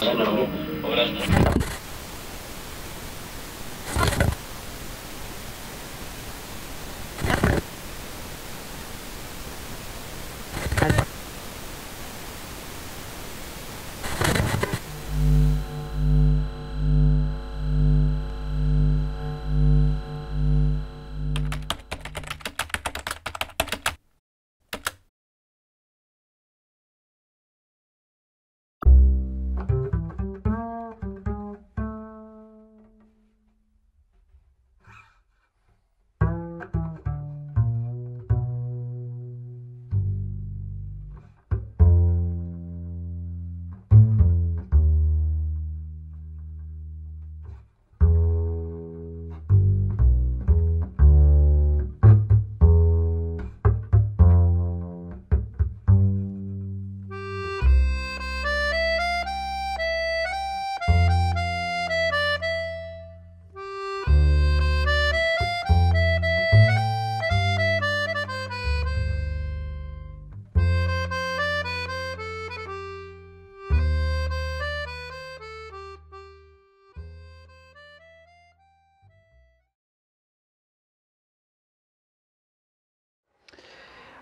Hola, hola.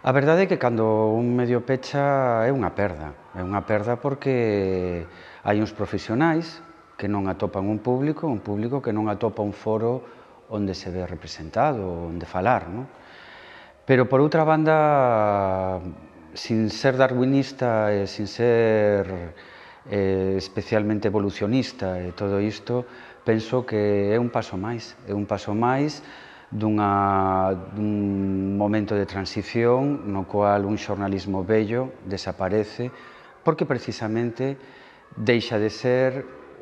A verdade é que cando un medio pecha é unha perda. É unha perda porque hai uns profesionais que non atopan un público, un público que non atopa un foro onde se ve representado, onde falar. Non? Pero por outra banda, sin ser darwinista e sin ser eh, especialmente evolucionista e todo isto, penso que é un paso máis, é un paso máis dunha, dun momento de transición no cual un xornalismo bello desaparece porque precisamente deixa de ser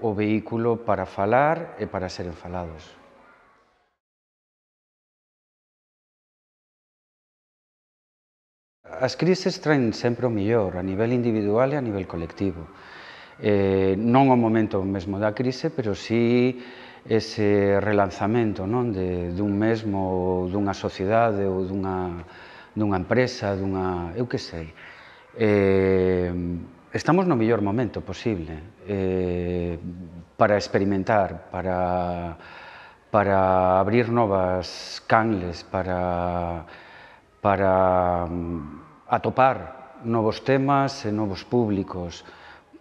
o vehículo para falar e para ser enfalados. As crises traen sempre o mellor, a nivel individual e a nivel colectivo. Eh, non o momento mesmo da crise, pero sí ese relanzamento non? De, dun mesmo, ou dunha sociedade, ou dunha, dunha empresa, dunha... eu que sei. Eh, estamos no mellor momento posible eh, para experimentar, para, para abrir novas canles, para, para mm, atopar novos temas e novos públicos,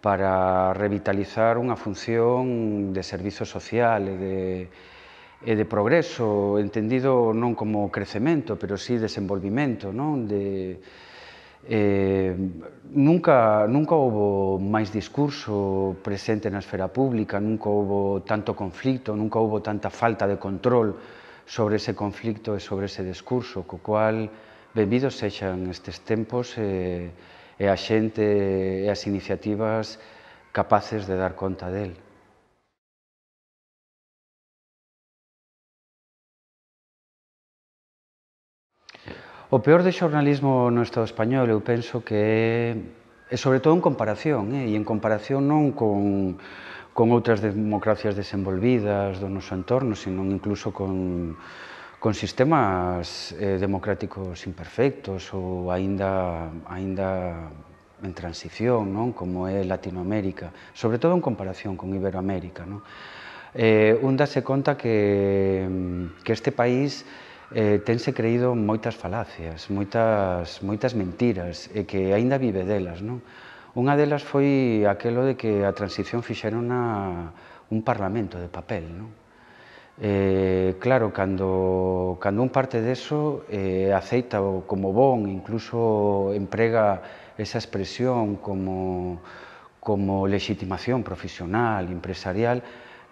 para revitalizar unha función de servizo social e de, e de progreso, entendido non como crecemento, pero sí desenvolvimento, non? De, eh, nunca, nunca houbo máis discurso presente na esfera pública, nunca houbo tanto conflito, nunca houbo tanta falta de control sobre ese conflito e sobre ese discurso, co cual, benvidos sexan estes tempos eh, e a xente e as iniciativas capaces de dar conta del. O peor de xornalismo no Estado español, eu penso que é, e sobre todo en comparación, eh? e en comparación non con, con outras democracias desenvolvidas do noso entorno, senón incluso con, con sistemas eh, democráticos imperfectos ou aínda aínda en transición, non? como é Latinoamérica, sobre todo en comparación con Iberoamérica. Non? Eh, un dase conta que, que este país eh, tense creído moitas falacias, moitas, moitas mentiras, e que aínda vive delas. Non? Unha delas foi aquelo de que a transición fixerona un parlamento de papel, non? Eh, claro, cando, cando un parte deso eh, aceita -o como bon, incluso emprega esa expresión como, como legitimación profesional, empresarial,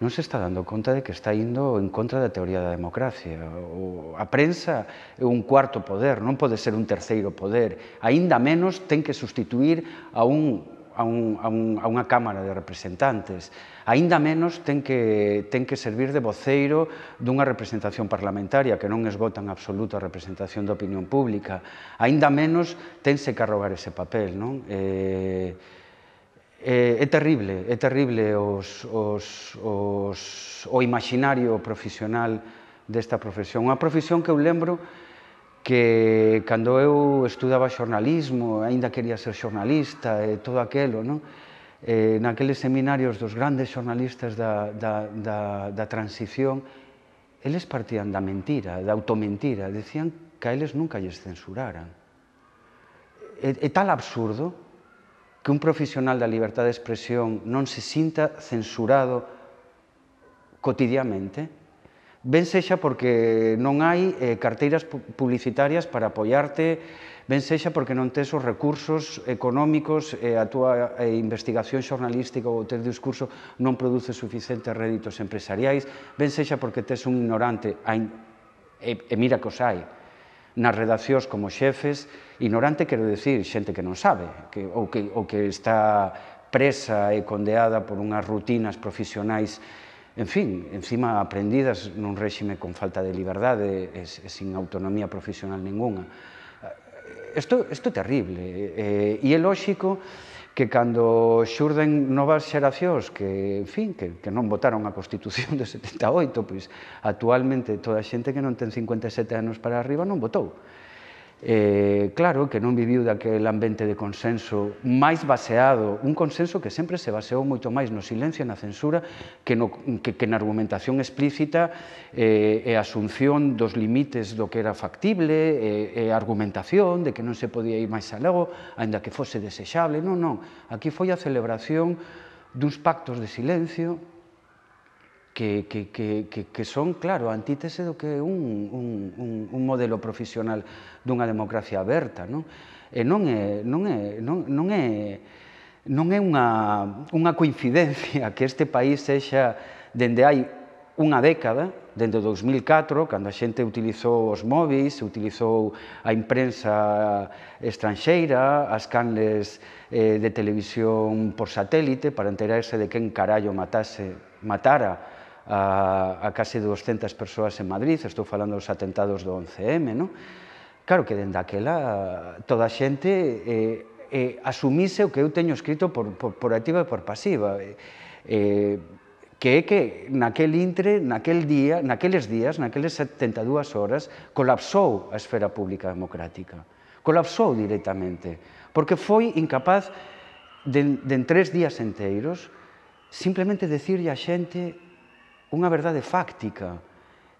non se está dando conta de que está indo en contra da teoría da democracia. O, a prensa é un cuarto poder, non pode ser un terceiro poder. Aínda menos ten que sustituir a un a, un, a, un, a unha Cámara de Representantes. Aínda menos ten que, ten que servir de voceiro dunha representación parlamentaria que non esgota en absoluto a representación da opinión pública. Aínda menos tense que arrogar ese papel. Non? Eh, eh, é terrible, é terrible os, os, os, o imaginario profesional desta profesión. Unha profesión que eu lembro que cando eu estudaba xornalismo, aínda quería ser xornalista e todo aquelo, non? Eh, naqueles seminarios dos grandes xornalistas da, da, da, da transición, eles partían da mentira, da automentira, decían que a eles nunca lles censuraran. É, é tal absurdo que un profesional da liberdade de expresión non se sinta censurado cotidiamente, Ben sexa porque non hai eh, carteiras publicitarias para apoiarte, ben sexa porque non tes os recursos económicos, eh, a túa eh, investigación xornalística ou o teu discurso non produce suficientes réditos empresariais, ben sexa porque tes un ignorante, hai, e, e mira que os hai, nas redaccións como xefes, ignorante quero decir xente que non sabe, que, ou, que, ou que está presa e condeada por unhas rutinas profesionais en fin, encima aprendidas nun réxime con falta de liberdade e, e sin autonomía profesional ninguna. Isto, isto é terrible e, e é lóxico que cando xurden novas xeracións que, en fin, que, que non votaron a Constitución de 78, pois actualmente toda a xente que non ten 57 anos para arriba non votou. Eh, claro que non viviu daquele ambiente de consenso máis baseado, un consenso que sempre se baseou moito máis no silencio e na censura que, no, que, que na argumentación explícita eh, e asunción dos limites do que era factible eh, e argumentación de que non se podía ir máis alego, ainda que fose desexable. Non, non, aquí foi a celebración duns pactos de silencio que, que, que, que que son, claro, a antítese do que é un, un, un, un modelo profesional dunha democracia aberta. Non? E non é, non é, non, non é, non é unha, unha coincidencia que este país sexa dende hai unha década, dende 2004, cando a xente utilizou os móveis, utilizou a imprensa estranxeira, as canles eh, de televisión por satélite para enterarse de quen carallo matase, matara a, a case 200 persoas en Madrid, estou falando dos atentados do 11M, non? Claro que dende aquela toda a xente eh, eh, asumise o que eu teño escrito por, por, por activa e por pasiva. Eh, eh, que é que naquel intre, naquel día, naqueles días, naqueles 72 horas, colapsou a esfera pública democrática. Colapsou directamente, porque foi incapaz de, de en tres días enteiros simplemente decirle a xente unha verdade fáctica.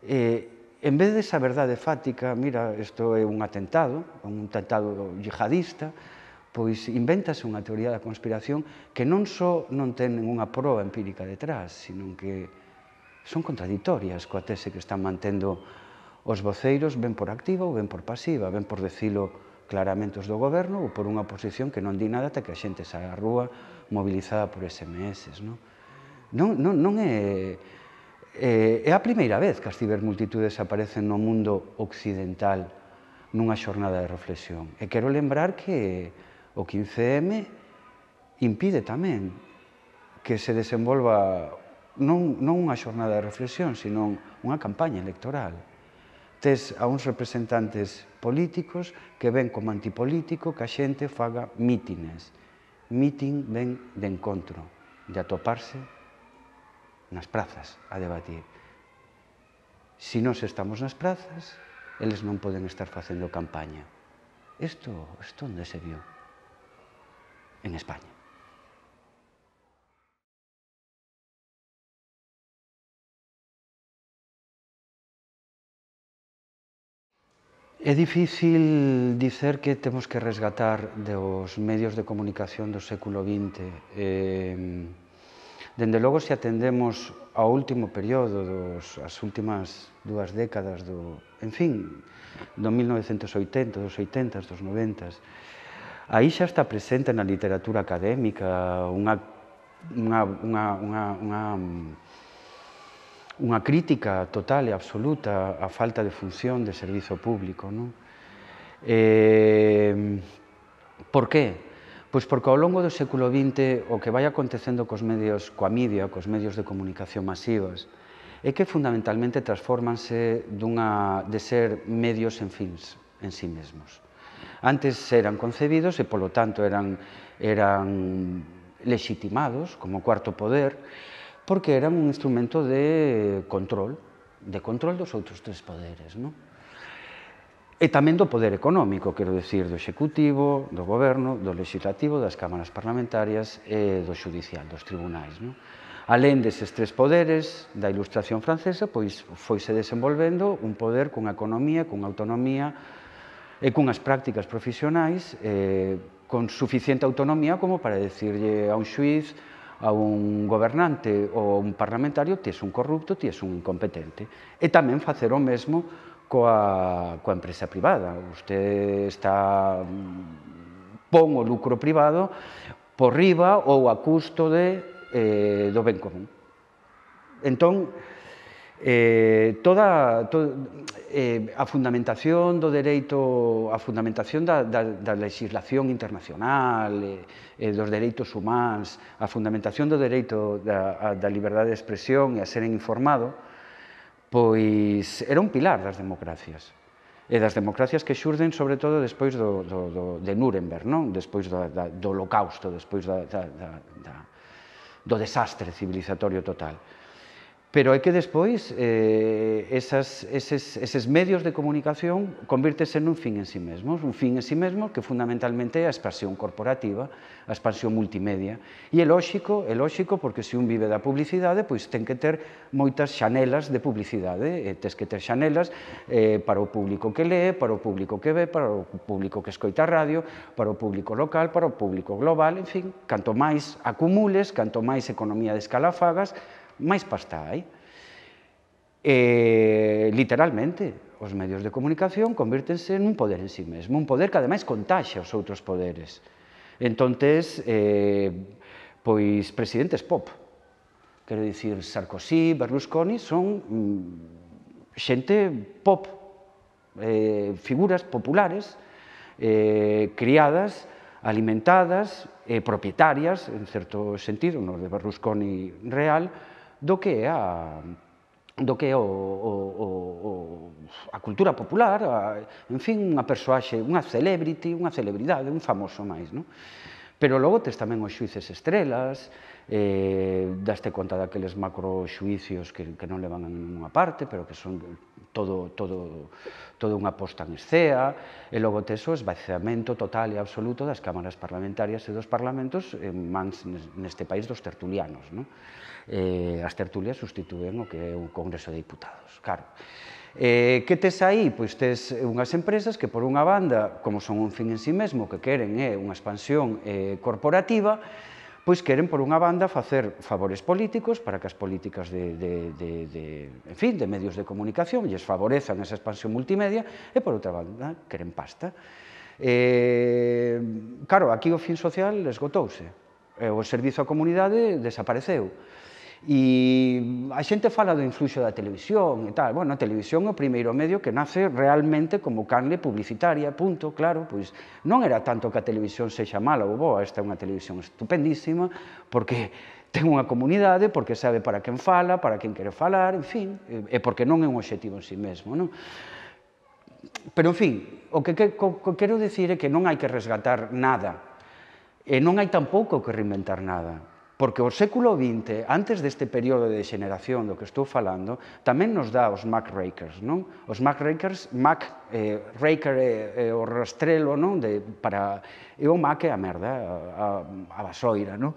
E, en vez desa verdade fáctica, mira, isto é un atentado, un atentado yihadista, pois inventase unha teoría da conspiración que non só non ten unha proa empírica detrás, sino que son contradictorias coa tese que están mantendo os voceiros ben por activa ou ben por pasiva, ben por decilo claramente os do goberno ou por unha posición que non di nada até que a xente saia á rúa mobilizada por SMS. Non, non, non, non é Eh, é a primeira vez que as cibermultitudes aparecen no mundo occidental nunha xornada de reflexión. E quero lembrar que o 15M impide tamén que se desenvolva non, non unha xornada de reflexión, sino unha campaña electoral. Tes a uns representantes políticos que ven como antipolítico que a xente faga mítines. Mítin ven de encontro, de atoparse nas prazas a debatir. Se si nós estamos nas prazas, eles non poden estar facendo campaña. Isto, isto onde se viu? En España. É difícil dicer que temos que resgatar dos medios de comunicación do século XX eh, Dende logo, se atendemos ao último período, dos, as últimas dúas décadas do, en fin, do 1980, dos 80, dos 90, aí xa está presente na literatura académica unha, unha, unha, unha, unha, unha crítica total e absoluta á falta de función de servizo público. Non? Eh, por que? Pois porque ao longo do século XX o que vai acontecendo cos medios, coa media, cos medios de comunicación masivas, é que fundamentalmente transformanse dunha, de ser medios en fins en sí mesmos. Antes eran concebidos e, polo tanto, eran, eran legitimados como cuarto poder, porque eran un instrumento de control, de control dos outros tres poderes. Non? e tamén do poder económico, quero decir, do executivo, do goberno, do legislativo, das cámaras parlamentarias e do judicial, dos tribunais. Non? Alén deses tres poderes da ilustración francesa, pois foise desenvolvendo un poder cunha economía, cunha autonomía e cunhas prácticas profesionais eh, con suficiente autonomía como para decirlle a un xuiz, a un gobernante ou a un parlamentario ti es un corrupto, ti es un incompetente. E tamén facer o mesmo coa, coa empresa privada. Usted está mm, pon o lucro privado por riba ou a custo de, eh, do ben común. Entón, eh, toda, to, eh, a fundamentación do dereito, a fundamentación da, da, da legislación internacional, eh, eh, dos dereitos humanos, a fundamentación do dereito da, a, da liberdade de expresión e a ser informado, pois era un pilar das democracias e das democracias que xurden sobre todo despois do, do, do de Nuremberg, non? despois da, da, do holocausto, despois da, da, da, da, do desastre civilizatorio total. Pero é que despois eh, esas, eses, eses medios de comunicación convírtese nun fin en sí mesmos, un fin en sí mesmo que fundamentalmente é a expansión corporativa, a expansión multimedia. E é lóxico, é lóxico porque se un vive da publicidade, pois ten que ter moitas xanelas de publicidade, e tes que ter xanelas eh, para o público que lee, para o público que ve, para o público que escoita a radio, para o público local, para o público global, en fin, canto máis acumules, canto máis economía de escalafagas, máis pasta hai. E, literalmente, os medios de comunicación convírtense nun poder en sí mesmo, un poder que ademais contaxe os outros poderes. Entón, eh, pois presidentes pop, quero dicir Sarkozy, Berlusconi, son mm, xente pop, eh, figuras populares, eh, criadas, alimentadas, eh, propietarias, en certo sentido, no de Berlusconi real, do que é a do que o, o, o, o a cultura popular, a, en fin, unha persoaxe, unha celebrity, unha celebridade, un famoso máis, non? Pero logo tes tamén os xuices estrelas, eh, daste conta daqueles macro xuicios que, que non levan a ninguna parte, pero que son todo, todo, todo unha posta en escea, e logo tes o esvaciamento total e absoluto das cámaras parlamentarias e dos parlamentos en mans neste país dos tertulianos. Non? Eh, as tertulias sustituen o que é o Congreso de Diputados, claro. Eh, que tes aí? Pois tes unhas empresas que por unha banda, como son un fin en sí mesmo, que queren é eh, unha expansión eh, corporativa, pois queren por unha banda facer favores políticos para que as políticas de, de, de, de, en fin, de medios de comunicación lles favorezan esa expansión multimedia e por outra banda queren pasta. Eh, claro, aquí o fin social esgotouse, e o servizo á comunidade desapareceu. E a xente fala do influxo da televisión e tal. Bueno, a televisión é o primeiro medio que nace realmente como canle publicitaria, punto, claro, pois non era tanto que a televisión sexa mala ou boa, esta é unha televisión estupendísima, porque ten unha comunidade, porque sabe para quen fala, para quen quere falar, en fin, e porque non é un obxectivo en si sí mesmo, non? Pero, en fin, o que, que, que quero dicir é que non hai que resgatar nada, e non hai tampouco que reinventar nada. Porque o século XX, antes deste período de xeneración do que estou falando, tamén nos dá os Mac Rakers, non? Os Mac Rakers, Mac eh, Raker é, eh, eh, o rastrelo, non? De, para, e o Mac é a merda, a, a, a basoira, non?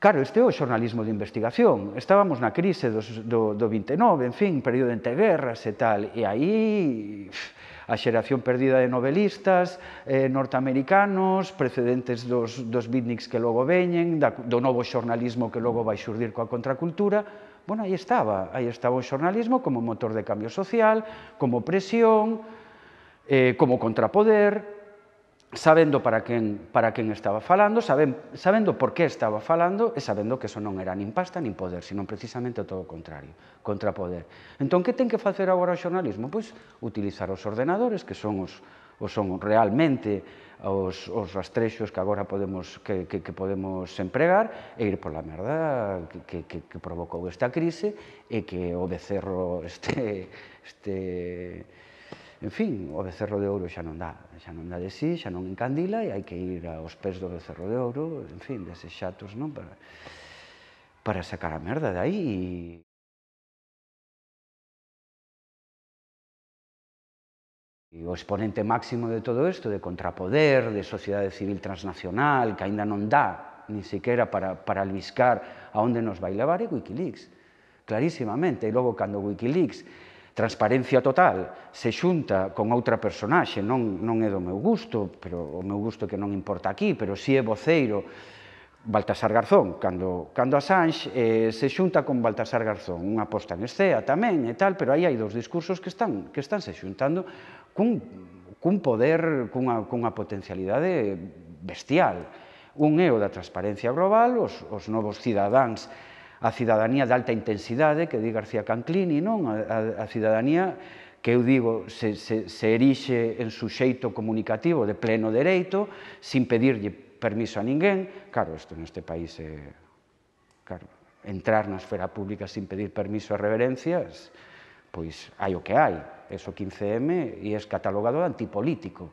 Claro, este é o xornalismo de investigación. Estábamos na crise dos, do, do 29, en fin, período entre guerras e tal, e aí... Pff, a xeración perdida de novelistas eh, norteamericanos, precedentes dos, dos beatniks que logo veñen, da, do novo xornalismo que logo vai xurdir coa contracultura, Bueno, aí estaba, aí estaba o xornalismo como motor de cambio social, como presión, eh, como contrapoder, sabendo para quen, para quen estaba falando, saben, sabendo por que estaba falando e sabendo que eso non era nin pasta nin poder, senón precisamente todo o contrario, contra poder. Entón, que ten que facer agora o xornalismo? Pois utilizar os ordenadores, que son os, os son realmente os, os rastrexos que agora podemos, que, que, que podemos empregar e ir pola merda que, que, que provocou esta crise e que o becerro este, este En fin, o Becerro de Ouro xa non dá, xa non dá de sí, xa non encandila e hai que ir aos pés do Becerro de Ouro, en fin, deses xatos, non? Para, para sacar a merda de aí e... E o exponente máximo de todo isto, de contrapoder, de sociedade civil transnacional, que aínda non dá ni siquiera para, para albiscar a onde nos vai levar é Wikileaks, clarísimamente. E logo, cando Wikileaks transparencia total se xunta con outra personaxe, non, non é do meu gusto, pero o meu gusto que non importa aquí, pero si é voceiro Baltasar Garzón, cando, cando Assange eh, se xunta con Baltasar Garzón, unha posta en escea tamén e tal, pero aí hai dous discursos que están, que están se xuntando cun, cun poder, cunha, cunha potencialidade bestial. Un é o da transparencia global, os, os novos cidadáns a cidadanía de alta intensidade, que di García Canclini, non? A, a, a cidadanía que eu digo, se, se, se erixe en suxeito comunicativo de pleno dereito, sin pedirlle permiso a ninguén, claro, isto neste país é... Claro, entrar na esfera pública sin pedir permiso a reverencias, pois hai o que hai. o 15M e é catalogado de antipolítico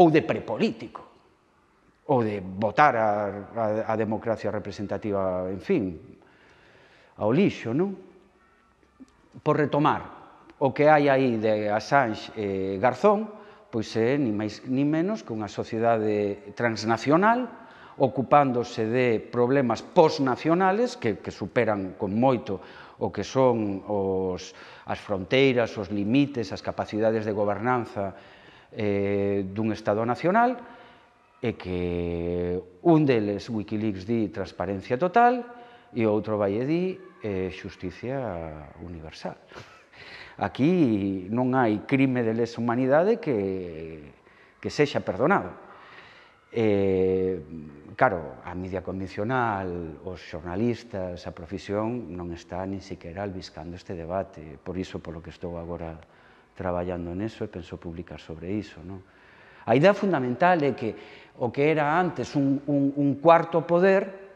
ou de prepolítico ou de botar a, a, a democracia representativa, en fin, ao lixo, non? Por retomar, o que hai aí de Assange e Garzón, pois é ni máis ni menos que unha sociedade transnacional ocupándose de problemas posnacionales que, que superan con moito o que son os, as fronteiras, os limites, as capacidades de gobernanza eh, dun Estado nacional, e que un deles Wikileaks di transparencia total e outro vai e di eh, xusticia universal. Aquí non hai crime de lesa humanidade que, que sexa perdonado. Eh, claro, a media convencional, os xornalistas, a profesión non está nin sequera albiscando este debate. Por iso, polo que estou agora traballando neso e penso publicar sobre iso. Non? A idea fundamental é que o que era antes un, un, un cuarto poder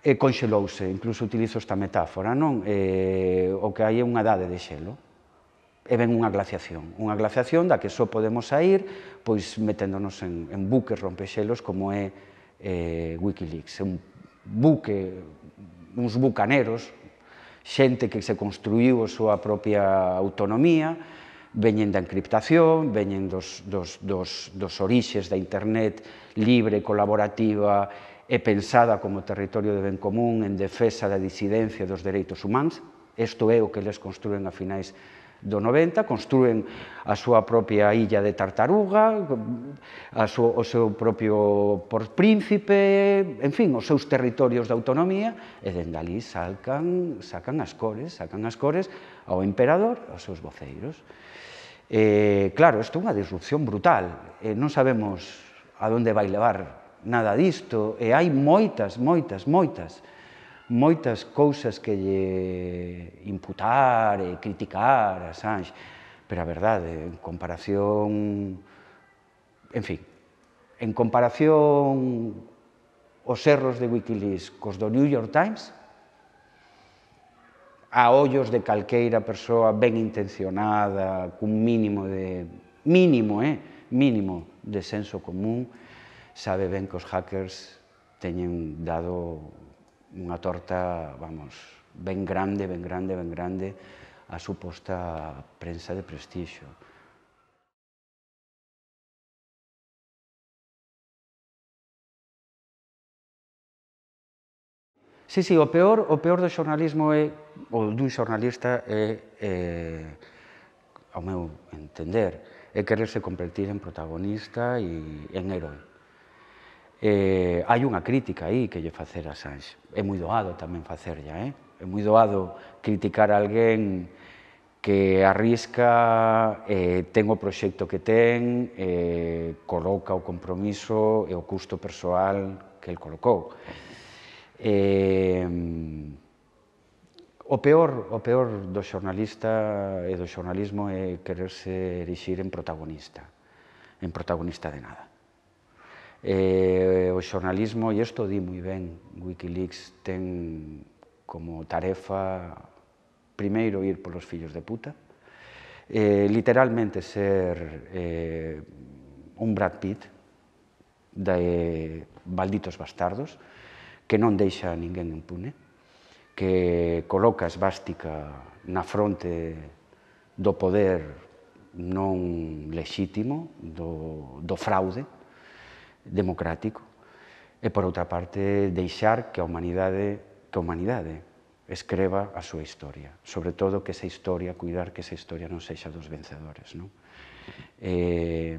e eh, conxelouse, incluso utilizo esta metáfora, non? E, eh, o que hai é unha dade de xelo. E ven unha glaciación, unha glaciación da que só podemos sair pois meténdonos en, en buques rompexelos como é eh, Wikileaks, un buque, uns bucaneros, xente que se construiu a súa propia autonomía, veñen da encriptación, veñen dos, dos, dos, dos orixes da internet libre, colaborativa e pensada como territorio de ben común en defesa da disidencia dos dereitos humanos. Isto é o que les construen a finais do 90, construen a súa propia illa de tartaruga, a súa, o seu propio por príncipe, en fin, os seus territorios de autonomía, e dende ali sacan, sacan as cores, sacan as cores ao emperador, aos seus voceiros. Eh, claro, isto é unha disrupción brutal, eh, non sabemos a onde vai levar nada disto, e hai moitas, moitas, moitas, moitas cousas que lle imputar e criticar a Sánchez. pero a verdade, en comparación, en fin, en comparación os erros de Wikileaks cos do New York Times, a ollos de calqueira persoa ben intencionada, cun mínimo de mínimo, eh, mínimo de senso común, sabe ben que os hackers teñen dado unha torta, vamos, ben grande, ben grande, ben grande a suposta prensa de prestixio. Sí, sí, o peor, o peor do xornalismo é, o dun xornalista é, é ao meu entender, é quererse convertir en protagonista e en herói. Eh, hai unha crítica aí que lle facer a Sanx. É moi doado tamén facerlla, eh? É moi doado criticar a alguén que arrisca, eh, ten o proxecto que ten, eh, coloca o compromiso e o custo persoal que el colocou. Eh, o peor, o peor do xornalista e do xornalismo é quererse erixir en protagonista, en protagonista de nada. Eh, o xornalismo, e isto di moi ben Wikileaks, ten como tarefa primeiro ir polos fillos de puta, eh, literalmente ser eh, un Brad Pitt de eh, Malditos Bastardos, que non deixa a ninguén impune, que coloca a esvástica na fronte do poder non lexítimo, do, do fraude democrático, e por outra parte deixar que a humanidade que a humanidade escreva a súa historia, sobre todo que esa historia, cuidar que esa historia non sexa dos vencedores. Non? Eh,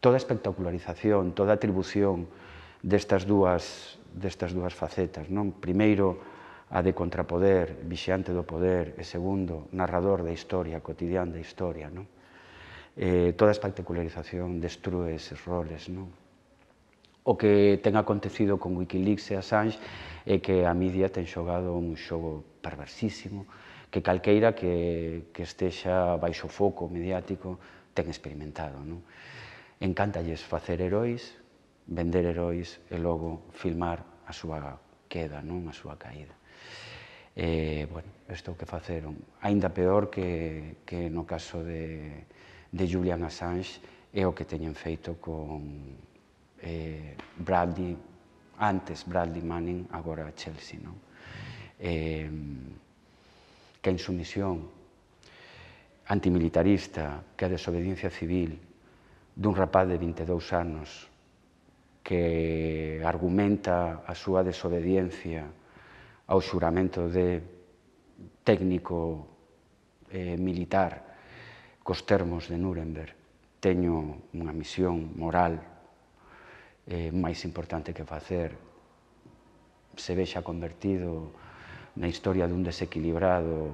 toda espectacularización, toda atribución destas dúas destas dúas facetas. Non? Primeiro, a de contrapoder, vixiante do poder, e segundo, narrador da historia, cotidián da historia. Non? Eh, toda a espectacularización destrue eses roles. Non? O que ten acontecido con Wikileaks e Assange é que a media ten xogado un xogo perversísimo, que calqueira que, que estexa baixo foco mediático ten experimentado. Non? Encántalles facer heróis, vender heróis e logo filmar a súa queda, non a súa caída. E, bueno, isto que faceron. Ainda peor que, que no caso de, de Julian Assange é o que teñen feito con eh, Bradley, antes Bradley Manning, agora Chelsea. Non? Eh, que a insumisión antimilitarista, que a desobediencia civil dun rapaz de 22 anos que argumenta a súa desobediencia ao xuramento de técnico eh, militar cos termos de Nuremberg. Teño unha misión moral eh, máis importante que facer. Se vexa convertido na historia dun desequilibrado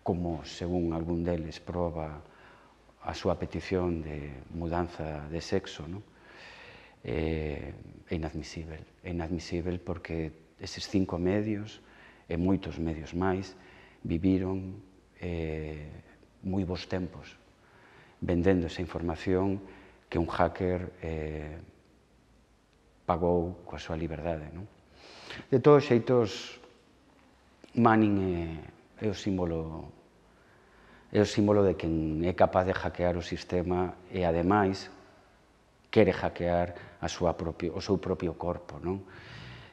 como, según algún deles, proba a súa petición de mudanza de sexo, non? eh, é inadmisível. É inadmisível porque eses cinco medios e moitos medios máis viviron eh, moi bons tempos vendendo esa información que un hacker eh, pagou coa súa liberdade. Non? De todos xeitos, Manning é, é o símbolo é o símbolo de quen é capaz de hackear o sistema e, ademais, quere hackear a súa propio, o seu propio corpo. Non?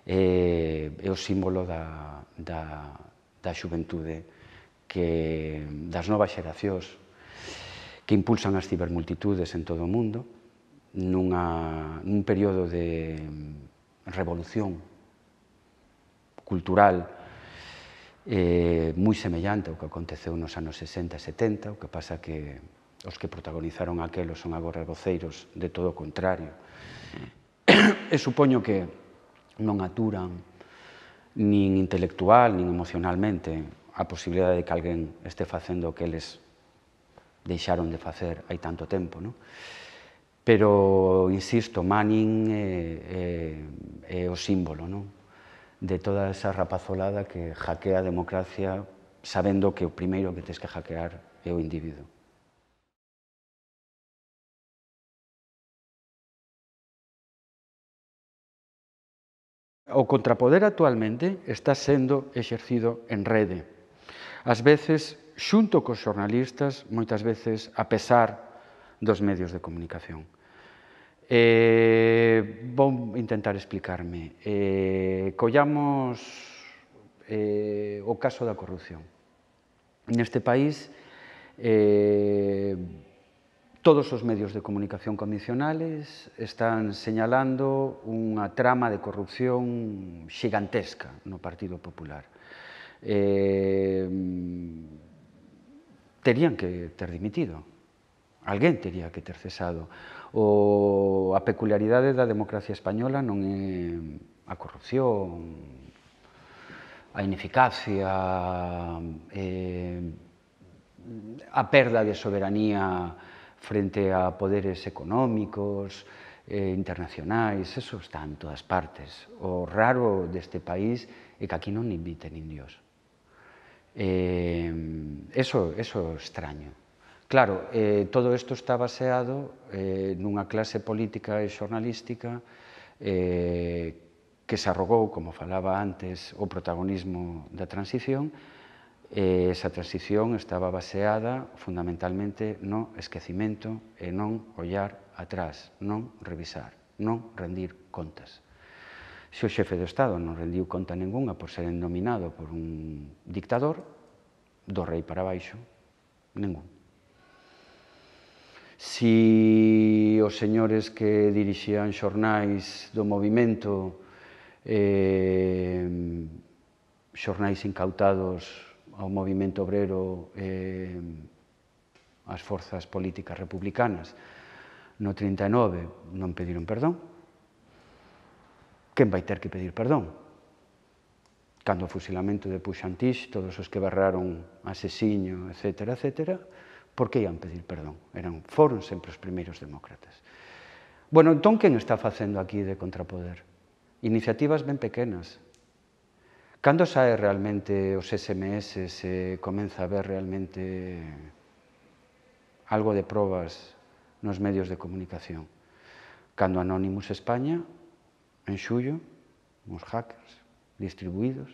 É, é o símbolo da, da, da xuventude que, das novas xeracións que impulsan as cibermultitudes en todo o mundo nunha, nun período de revolución cultural eh, moi semellante ao que aconteceu nos anos 60 e 70, o que pasa que Os que protagonizaron aquelo son agora voceiros de todo o contrario. E supoño que non aturan nin intelectual, nin emocionalmente a posibilidade de que alguén este facendo o que eles deixaron de facer hai tanto tempo. Non? Pero, insisto, Manning é, é, é o símbolo non? de toda esa rapazolada que hackea a democracia sabendo que o primeiro que tens que hackear é o individuo. O contrapoder actualmente está sendo exercido en rede. Ás veces xunto cos xornalistas, moitas veces a pesar dos medios de comunicación. Eh, vou intentar explicarme. Eh, collamos eh, o caso da corrupción. Neste país, eh, Todos os medios de comunicación condicionales están señalando unha trama de corrupción xigantesca no Partido Popular. Eh, terían que ter dimitido. Alguén tería que ter cesado. O, a peculiaridade da democracia española non é a corrupción, a ineficacia, eh, a perda de soberanía frente a poderes económicos, eh, internacionais, eso está en todas partes. O raro deste país é que aquí non inviten indios. Eh, eso, eso extraño. Claro, eh, todo isto está baseado eh, nunha clase política e xornalística eh, que se arrogou, como falaba antes, o protagonismo da transición, E eh, esa transición estaba baseada fundamentalmente no esquecimento e non ollar atrás, non revisar, non rendir contas. Se o xefe do Estado non rendiu conta ninguna por ser nominado por un dictador, do rei para baixo, ningún. Si os señores que dirixían xornais do movimento, eh, xornais incautados ao movimento obrero eh, as forzas políticas republicanas no 39 non pediron perdón. Quen vai ter que pedir perdón? Cando o fusilamento de Puxantix, todos os que barraron asesiño, etc., etc., por que ian pedir perdón? Eran, foron sempre os primeiros demócratas. Bueno, entón, quen está facendo aquí de contrapoder? Iniciativas ben pequenas, Cando sae realmente os SMS se comeza a ver realmente algo de probas nos medios de comunicación? Cando Anonymous España, en xullo, uns hackers distribuídos,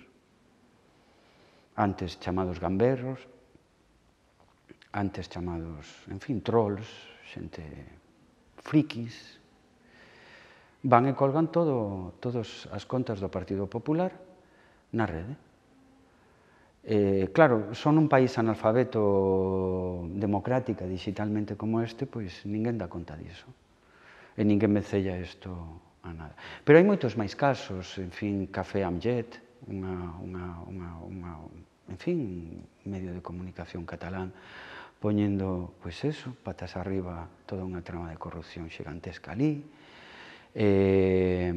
antes chamados gamberros, antes chamados, en fin, trolls, xente frikis, van e colgan todo, todas as contas do Partido Popular na rede. Eh, claro, son un país analfabeto democrática digitalmente como este, pois ninguén dá conta diso. E ninguén me cella isto a nada. Pero hai moitos máis casos, en fin, Café Amjet, unha, unha, unha, unha, en fin, medio de comunicación catalán, poñendo, pois eso, patas arriba toda unha trama de corrupción xigantesca ali. Eh,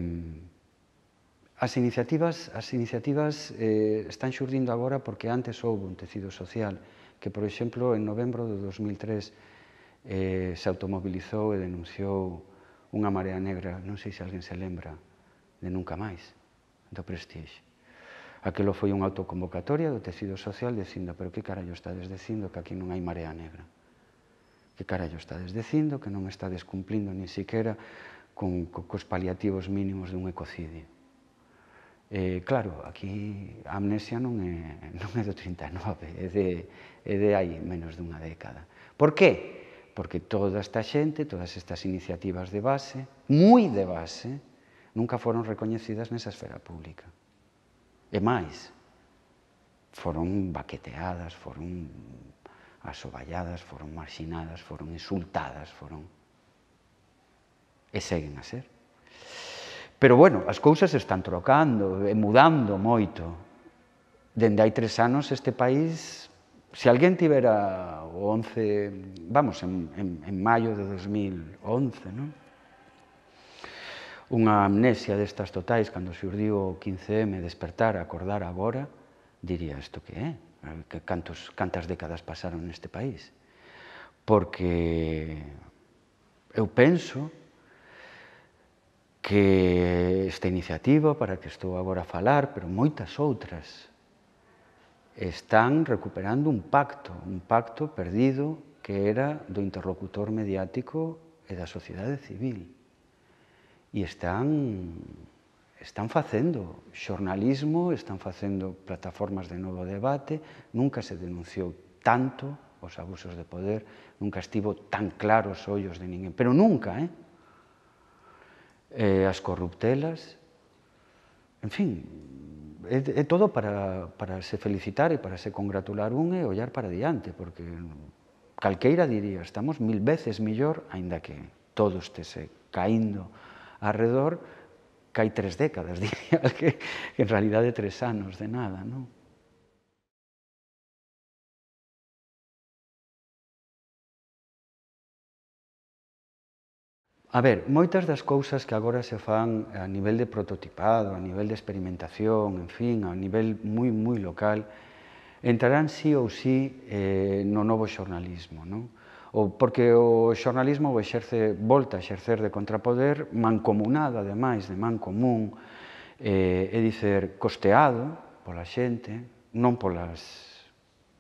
As iniciativas, as iniciativas eh, están xurdindo agora porque antes houve un tecido social que, por exemplo, en novembro de 2003 eh, se automobilizou e denunciou unha marea negra, non sei se alguén se lembra, de Nunca Máis, do Prestige. Aquelo foi unha autoconvocatoria do tecido social dicindo pero que carallo estades dicindo que aquí non hai marea negra? Que carallo estades dicindo que non estades cumplindo nin siquiera con, cos paliativos mínimos dun ecocidio? Eh, claro, aquí a amnesia non é, non é do 39, é de, é de hai menos dunha década. Por qué? Porque toda esta xente, todas estas iniciativas de base, moi de base, nunca foron recoñecidas nesa esfera pública. E máis, foron baqueteadas, foron asoballadas, foron marxinadas, foron insultadas, foron... E seguen a ser. Pero bueno, as cousas están trocando e mudando moito. Dende hai tres anos este país, se alguén tivera o 11, vamos, en, en, en maio de 2011, non? unha amnesia destas totais cando se urdiu o 15M despertar, acordar agora, diría isto que é, que cantos, cantas décadas pasaron neste país. Porque eu penso que esta iniciativa para que estou agora a falar, pero moitas outras, están recuperando un pacto, un pacto perdido que era do interlocutor mediático e da sociedade civil. E están están facendo xornalismo, están facendo plataformas de novo debate, nunca se denunciou tanto os abusos de poder, nunca estivo tan claros ollos de ninguén, pero nunca, eh? eh, as corruptelas, en fin, é, é todo para, para se felicitar e para se congratular un e ollar para diante, porque calqueira diría, estamos mil veces millor, aínda que todo estese caindo arredor, cai tres décadas, diría, que, que en realidade tres anos de nada, non? A ver, moitas das cousas que agora se fan a nivel de prototipado, a nivel de experimentación, en fin, a nivel moi, moi local, entrarán sí ou sí eh, no novo xornalismo, non? O, porque o xornalismo o exerce, volta a exercer de contrapoder mancomunado, ademais, de man común, eh, é dicer, costeado pola xente, non polas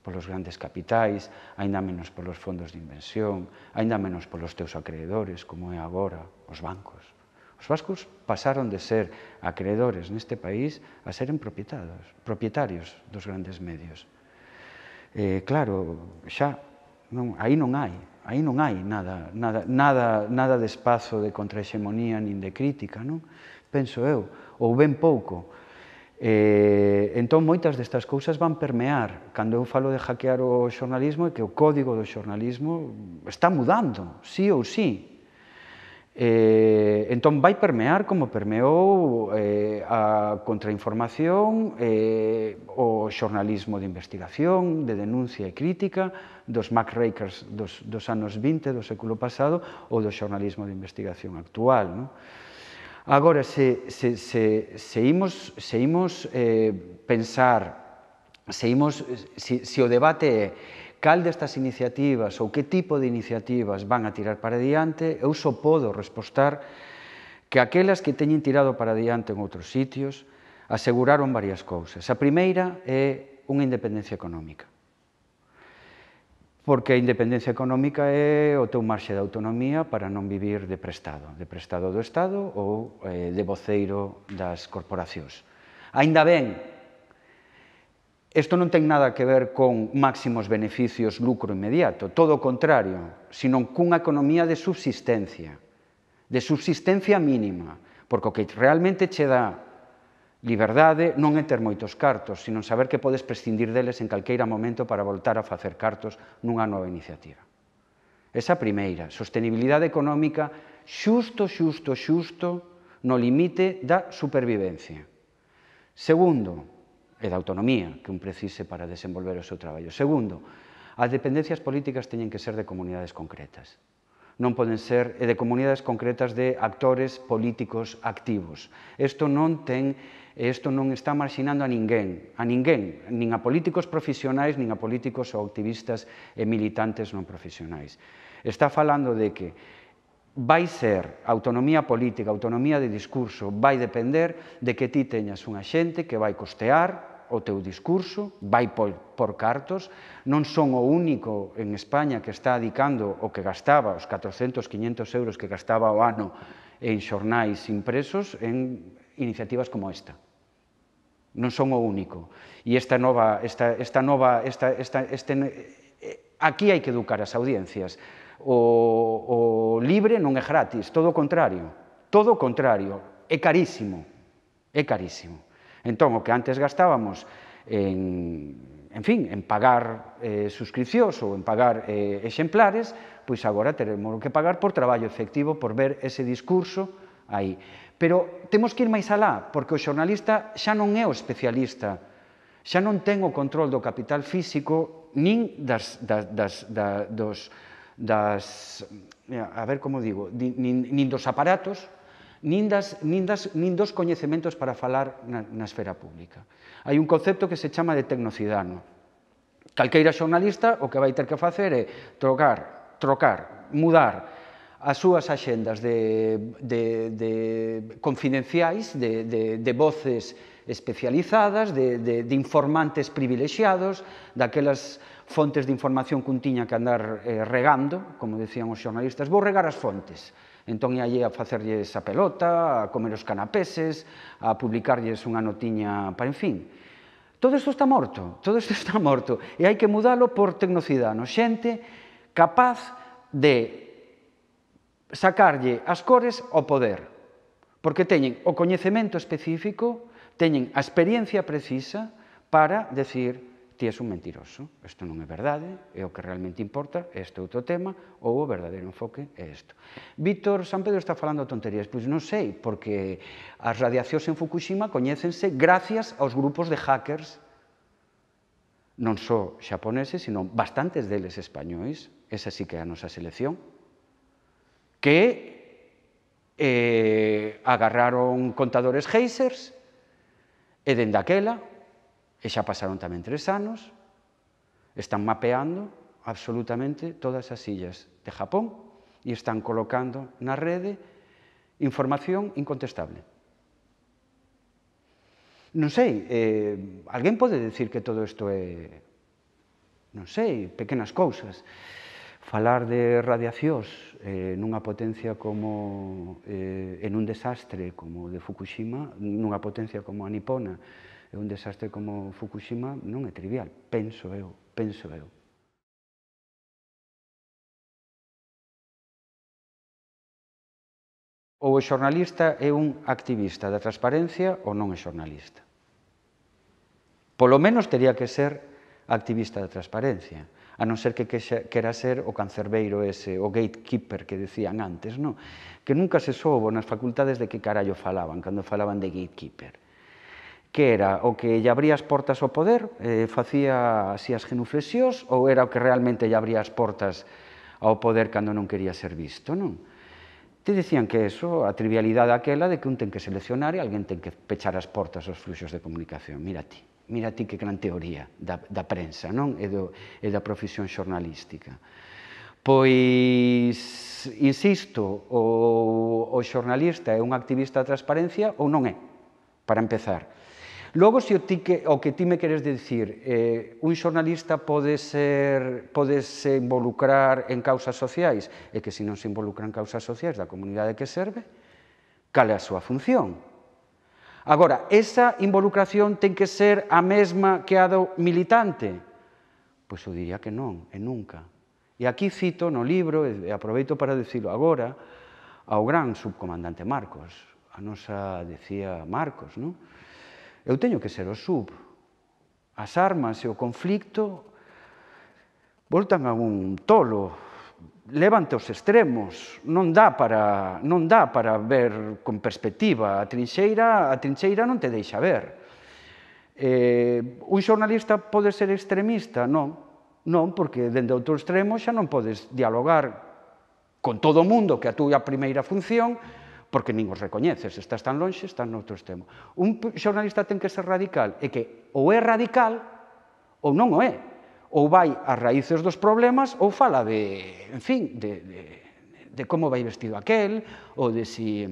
polos grandes capitais, aínda menos polos fondos de inversión, aínda menos polos teus acreedores, como é agora os bancos. Os vascos pasaron de ser acreedores neste país a seren propietarios, propietarios dos grandes medios. Eh, claro, xa non, aí non hai, aí non hai nada, nada, nada, nada de espazo de contrahexemonía nin de crítica, non? Penso eu, ou ben pouco, Eh, entón, moitas destas cousas van permear. Cando eu falo de hackear o xornalismo é que o código do xornalismo está mudando, sí ou sí. Eh, entón, vai permear como permeou eh, a contrainformación, eh, o xornalismo de investigación, de denuncia e crítica, dos MacRakers dos, dos anos 20 do século pasado ou do xornalismo de investigación actual. Non? Agora, se, se, se, se imos, se imos eh, pensar, se, imos, se, se o debate é cal destas iniciativas ou que tipo de iniciativas van a tirar para diante, eu só podo respostar que aquelas que teñen tirado para diante en outros sitios aseguraron varias cousas. A primeira é unha independencia económica porque a independencia económica é o teu marxe de autonomía para non vivir de prestado, de prestado do Estado ou eh, de voceiro das corporacións. Ainda ben, isto non ten nada que ver con máximos beneficios, lucro inmediato, todo o contrario, sino cunha economía de subsistencia, de subsistencia mínima, porque o que realmente che dá Liberdade non é ter moitos cartos, sino saber que podes prescindir deles en calqueira momento para voltar a facer cartos nunha nova iniciativa. Esa primeira, sostenibilidade económica xusto, xusto, xusto no limite da supervivencia. Segundo, e da autonomía que un precise para desenvolver o seu traballo. Segundo, as dependencias políticas teñen que ser de comunidades concretas non poden ser e de comunidades concretas de actores políticos activos. Isto non ten isto non está marxinando a ninguén, a ninguén, nin a políticos profesionais, nin a políticos ou activistas e militantes non profesionais. Está falando de que vai ser autonomía política, autonomía de discurso, vai depender de que ti teñas unha xente que vai costear o teu discurso, vai por, por cartos, non son o único en España que está adicando o que gastaba, os 400, 500 euros que gastaba o ano en xornais impresos en iniciativas como esta. Non son o único. E esta nova, esta, esta nova, esta, esta, este, eh, aquí hai que educar as audiencias. O, o libre non é gratis, todo o contrario. Todo o contrario, é carísimo, é carísimo. Entón, o que antes gastábamos en, en fin, en pagar eh, suscripcións ou en pagar eh, exemplares, pois agora teremos que pagar por traballo efectivo, por ver ese discurso aí. Pero temos que ir máis alá, porque o xornalista xa non é o especialista, xa non ten o control do capital físico nin das, das, das, da, dos, das a ver como digo, nin, nin dos aparatos nin, das, nin, das, nin dos coñecementos para falar na, na esfera pública. Hai un concepto que se chama de tecnocidadano. Calqueira xornalista o que vai ter que facer é trocar, trocar, mudar as súas axendas de, de, de confidenciais, de, de, de voces especializadas, de, de, de informantes privilexiados, daquelas fontes de información que un tiña que andar eh, regando, como decían os xornalistas, vou regar as fontes. Entón, ia a facerlles a pelota, a comer os canapeses, a publicarlles unha notiña para, en fin. Todo isto está morto, todo isto está morto. E hai que mudalo por tecnocidano. Xente capaz de sacarlle as cores ao poder. Porque teñen o coñecemento específico, teñen a experiencia precisa para decir ti és un mentiroso, isto non é verdade, é o que realmente importa, este outro tema, ou o verdadeiro enfoque é isto. Víctor San Pedro está falando tonterías, pois non sei, porque as radiacións en Fukushima coñécense gracias aos grupos de hackers non só xaponeses, sino bastantes deles españóis, esa sí que é a nosa selección, que eh, agarraron contadores geysers e dende aquela E xa pasaron tamén tres anos, están mapeando absolutamente todas as illas de Japón e están colocando na rede información incontestable. Non sei, eh, alguén pode decir que todo isto é, non sei, pequenas cousas. Falar de radiacións eh, nunha potencia como, eh, en un desastre como o de Fukushima, nunha potencia como a nipona, e un desastre como Fukushima non é trivial, penso eu, penso eu. Ou o xornalista é un activista da transparencia ou non é xornalista. Polo menos tería que ser activista da transparencia, a non ser que quera ser o cancerbeiro ese, o gatekeeper que decían antes, non? que nunca se soubo nas facultades de que carallo falaban, cando falaban de gatekeeper que era o que lle abría as portas ao poder, eh, facía así as genuflexións, ou era o que realmente lle abría as portas ao poder cando non quería ser visto, non? Te dicían que eso, a trivialidade aquela de que un ten que seleccionar e alguén ten que pechar as portas aos fluxos de comunicación. Mira ti, mira ti que gran teoría da, da prensa, non? E, do, e da profesión xornalística. Pois, insisto, o, o xornalista é un activista da transparencia ou non é, para empezar. Logo, se o, ti que, o que ti me queres dicir, eh, un xornalista pode ser, pode se involucrar en causas sociais, e que se non se involucra en causas sociais da comunidade que serve, cal é a súa función? Agora, esa involucración ten que ser a mesma que a do militante? Pois eu diría que non, e nunca. E aquí cito no libro, e aproveito para dicilo agora, ao gran subcomandante Marcos, a nosa, decía Marcos, non? Eu teño que ser o sub. As armas e o conflicto voltan a un tolo, levante os extremos, non dá para non dá para ver con perspectiva a trincheira, a trincheira non te deixa ver. Eh, un xornalista pode ser extremista? Non, non, porque dende outro extremo xa non podes dialogar con todo o mundo que a túa primeira función porque nin os recoñeces, estás tan lonxe, estás noutro extremo. Un xornalista ten que ser radical, e que ou é radical ou non o é. Ou vai ás raíces dos problemas ou fala de, en fin, de, de, de como vai vestido aquel, ou de si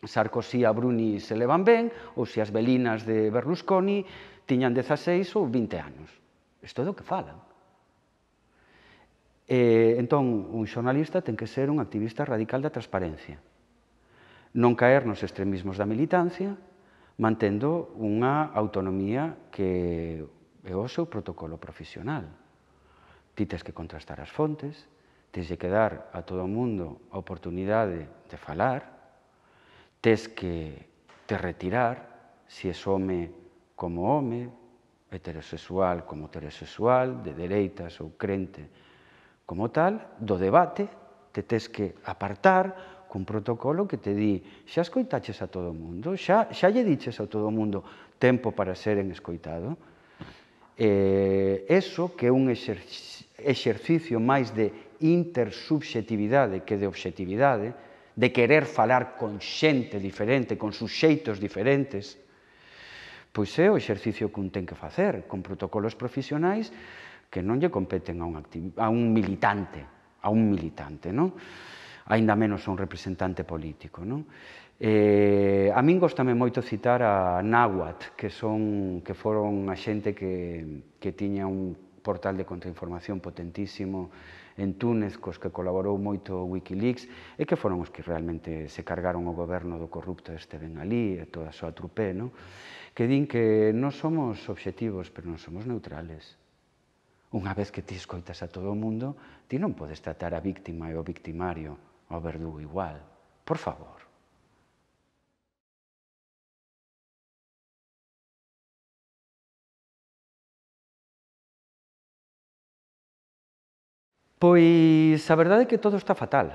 Sarkozy e Bruni se levan ben, ou se as Belinas de Berlusconi tiñan 16 ou 20 anos. Isto é do que falan. E, eh, entón, un xornalista ten que ser un activista radical da transparencia non caer nos extremismos da militancia, mantendo unha autonomía que é o seu protocolo profesional. Ti tens que contrastar as fontes, tens que dar a todo o mundo a oportunidade de falar, tens que te retirar se és home como home, heterosexual como heterosexual, de dereitas ou crente como tal, do debate, te tens que apartar cun protocolo que te di xa escoitaches a todo o mundo, xa, xa lle diches a todo o mundo tempo para seren escoitado. Eh, eso que é un exer exercicio máis de intersubxetividade que de obxetividade, de querer falar con xente diferente, con suxeitos diferentes, pois é o exercicio que un ten que facer, con protocolos profesionais que non lle competen a un, a un militante, a un militante, non? aínda menos un representante político. Non? Eh, a min gostame moito citar a Nahuat, que, son, que foron a xente que, que tiña un portal de contrainformación potentísimo en Túnez, cos que colaborou moito Wikileaks, e que foron os que realmente se cargaron o goberno do corrupto este Ben Ali e toda a súa trupé, no? que din que non somos obxectivos, pero non somos neutrales. Unha vez que ti escoitas a todo o mundo, ti non podes tratar a víctima e o victimario o verdugo igual. Por favor. Pois a verdade é que todo está fatal.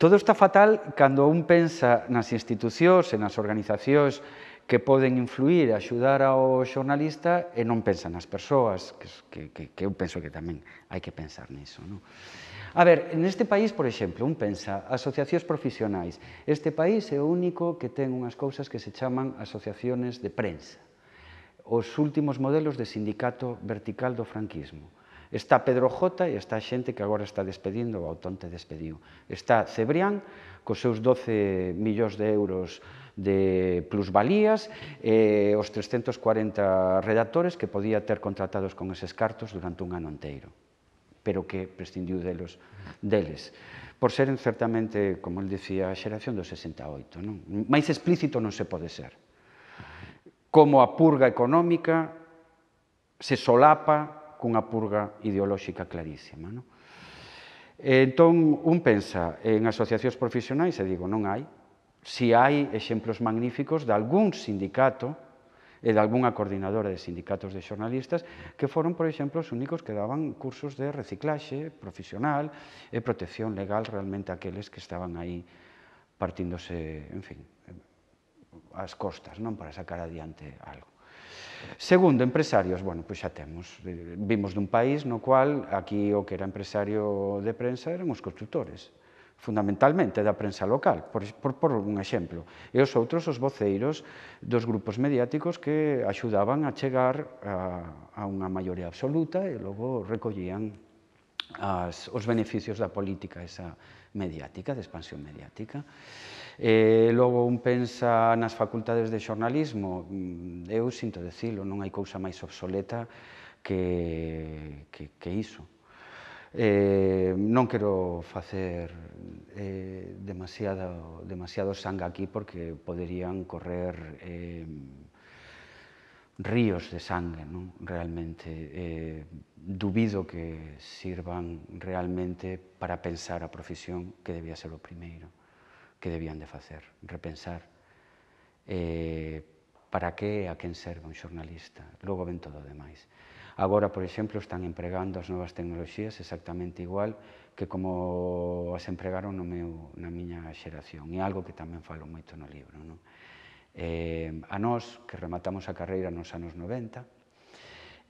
Todo está fatal cando un pensa nas institucións e nas organizacións que poden influir, axudar ao xornalista e non pensa nas persoas, que, que, que eu penso que tamén hai que pensar niso. Non? A ver, neste país, por exemplo, un pensa, asociacións profesionais. Este país é o único que ten unhas cousas que se chaman asociaciones de prensa. Os últimos modelos de sindicato vertical do franquismo. Está Pedro J e está a xente que agora está despedindo, o autonte despediu. Está Cebrián, cos seus 12 millóns de euros de plusvalías e os 340 redactores que podía ter contratados con eses cartos durante un ano enteiro pero que prescindiu delos, deles. Por seren certamente, como el dicía, a xeración do 68, non? Mais explícito non se pode ser. Como a purga económica se solapa cunha purga ideolóxica clarísima, non? Entón, un pensa en asociacións profesionais, e digo, non hai, si hai exemplos magníficos de algún sindicato e de algunha coordinadora de sindicatos de xornalistas que foron, por exemplo, os únicos que daban cursos de reciclaxe profesional e protección legal realmente aqueles que estaban aí partíndose, en fin, as costas, non para sacar adiante algo. Segundo, empresarios, bueno, pois xa temos. Eh, vimos dun país no cual aquí o que era empresario de prensa eran os constructores fundamentalmente da prensa local, por, por, por un exemplo, e os outros os voceiros dos grupos mediáticos que axudaban a chegar a, a unha maioría absoluta e logo recollían as, os beneficios da política esa mediática, de expansión mediática. E logo un pensa nas facultades de xornalismo, mm, eu sinto decilo, non hai cousa máis obsoleta que, que, que iso. Eh, non quero facer eh, demasiado, demasiado sangue aquí porque poderían correr eh, ríos de sangue, non? realmente. Eh, dubido que sirvan realmente para pensar a profesión que debía ser o primeiro que debían de facer, repensar eh, para que a quen serve un xornalista, logo ven todo o demais. Agora, por exemplo, están empregando as novas tecnoloxías exactamente igual que como as empregaron no meu, na miña xeración. E algo que tamén falo moito no libro. Non? Eh, a nós, que rematamos a carreira nos anos 90,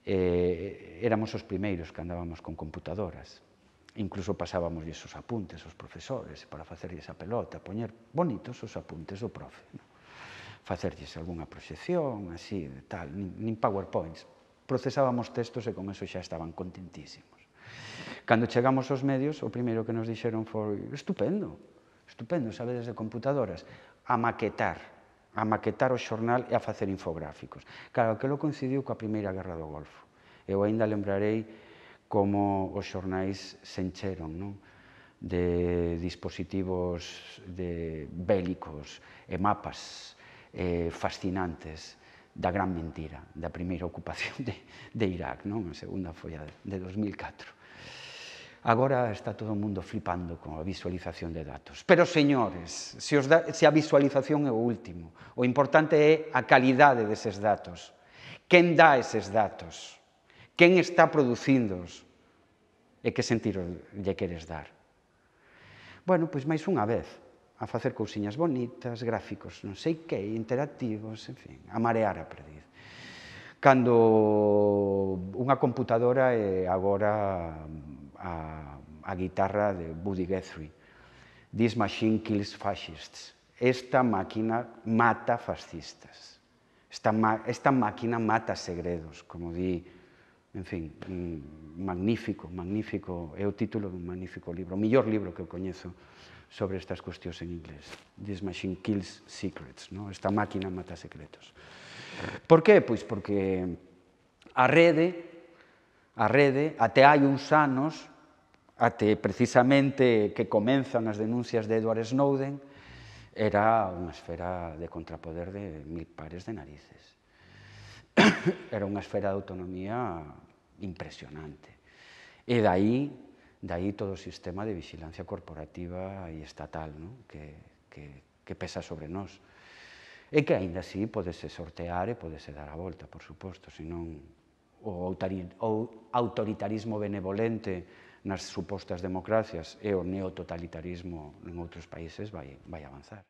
eh, éramos os primeiros que andábamos con computadoras. Incluso pasábamos esos apuntes aos profesores para facerlles a pelota, poñer bonitos os apuntes do profe. Non? facerlles algunha proxección, así, tal, nin, nin powerpoints, procesábamos textos e con eso xa estaban contentísimos. Cando chegamos aos medios, o primeiro que nos dixeron foi estupendo, estupendo, sabedes de computadoras, a maquetar, a maquetar o xornal e a facer infográficos. Claro, aquilo coincidiu coa Primeira Guerra do Golfo. Eu aínda lembrarei como os xornais se encheron, non? de dispositivos de bélicos e mapas eh, fascinantes da gran mentira, da primeira ocupación de, de Irak, non? a segunda foi a de 2004. Agora está todo o mundo flipando con a visualización de datos. Pero, señores, se, os da, se a visualización é o último, o importante é a calidade deses datos. Quen dá eses datos? Quen está producindos? E que sentido lle queres dar? Bueno, pois máis unha vez, a facer cousiñas bonitas, gráficos non sei que, interactivos, en fin, a marear a perdiz. Cando unha computadora é agora a, a guitarra de Buddy Guthrie, This machine kills fascists. Esta máquina mata fascistas. Esta, esta máquina mata segredos, como di en fin, magnífico, magnífico, é o título dun magnífico libro, o millor libro que eu coñezo sobre estas cuestións en inglés. This machine kills secrets, no? esta máquina mata secretos. Por que? Pois porque a rede, a rede, até hai uns anos, até precisamente que comenzan as denuncias de Edward Snowden, era unha esfera de contrapoder de mil pares de narices. Era unha esfera de autonomía impresionante. E dai De aí todo o sistema de vigilancia corporativa e estatal ¿no? que, que, que pesa sobre nós. E que aínda así podese sortear e podese dar a volta, por suposto, senón o autoritarismo benevolente nas supostas democracias e o neototalitarismo en outros países vai, vai avanzar.